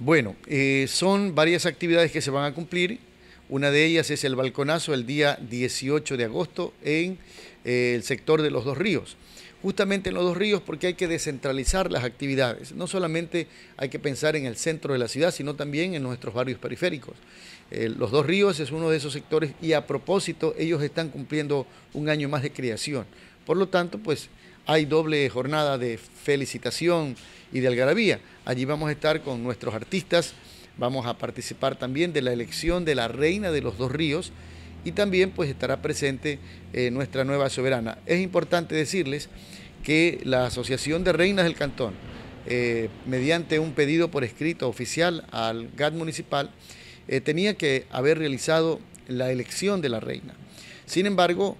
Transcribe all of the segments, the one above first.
Bueno, eh, son varias actividades que se van a cumplir. Una de ellas es el balconazo el día 18 de agosto en eh, el sector de los dos ríos. Justamente en los dos ríos porque hay que descentralizar las actividades. No solamente hay que pensar en el centro de la ciudad, sino también en nuestros barrios periféricos. Eh, los dos ríos es uno de esos sectores y a propósito ellos están cumpliendo un año más de creación. Por lo tanto, pues hay doble jornada de felicitación y de algarabía. Allí vamos a estar con nuestros artistas, vamos a participar también de la elección de la reina de los dos ríos y también pues estará presente eh, nuestra nueva soberana. Es importante decirles que la Asociación de Reinas del Cantón, eh, mediante un pedido por escrito oficial al GAT municipal, eh, tenía que haber realizado la elección de la reina. Sin embargo,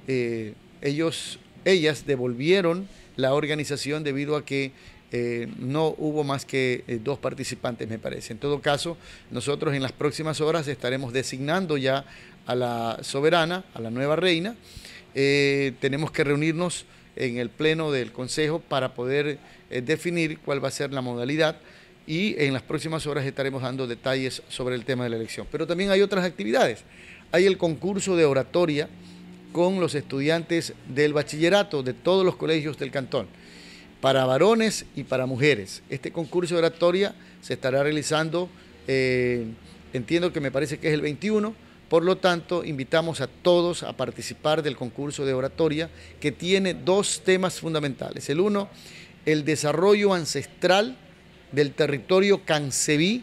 ellos ellas devolvieron la organización debido a que eh, no hubo más que eh, dos participantes, me parece. En todo caso, nosotros en las próximas horas estaremos designando ya a la soberana, a la nueva reina. Eh, tenemos que reunirnos en el pleno del Consejo para poder definir cuál va a ser la modalidad y en las próximas horas estaremos dando detalles sobre el tema de la elección. Pero también hay otras actividades. Hay el concurso de oratoria con los estudiantes del bachillerato de todos los colegios del cantón, para varones y para mujeres. Este concurso de oratoria se estará realizando, eh, entiendo que me parece que es el 21, por lo tanto, invitamos a todos a participar del concurso de oratoria que tiene dos temas fundamentales. El uno, el desarrollo ancestral del territorio canseví,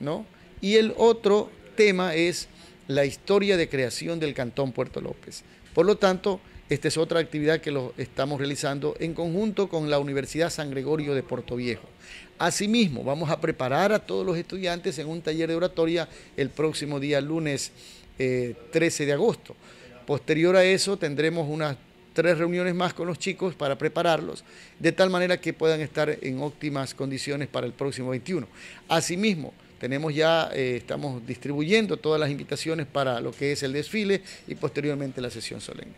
¿no? Y el otro tema es la historia de creación del Cantón Puerto López. Por lo tanto, esta es otra actividad que lo estamos realizando en conjunto con la Universidad San Gregorio de Puerto Viejo. Asimismo, vamos a preparar a todos los estudiantes en un taller de oratoria el próximo día lunes 13 eh, de agosto. Posterior a eso tendremos unas tres reuniones más con los chicos para prepararlos, de tal manera que puedan estar en óptimas condiciones para el próximo 21. Asimismo, tenemos ya, eh, estamos distribuyendo todas las invitaciones para lo que es el desfile y posteriormente la sesión solemne.